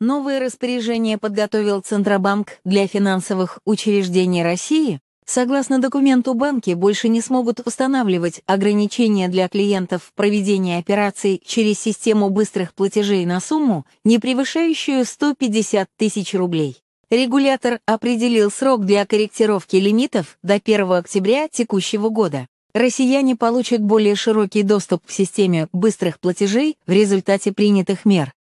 Новые распоряжения подготовил Центробанк для финансовых учреждений России. Согласно документу, банки больше не смогут устанавливать ограничения для клиентов проведения операций через систему быстрых платежей на сумму, не превышающую 150 тысяч рублей. Регулятор определил срок для корректировки лимитов до 1 октября текущего года. Россияне получат более широкий доступ к системе быстрых платежей в результате принятых мер.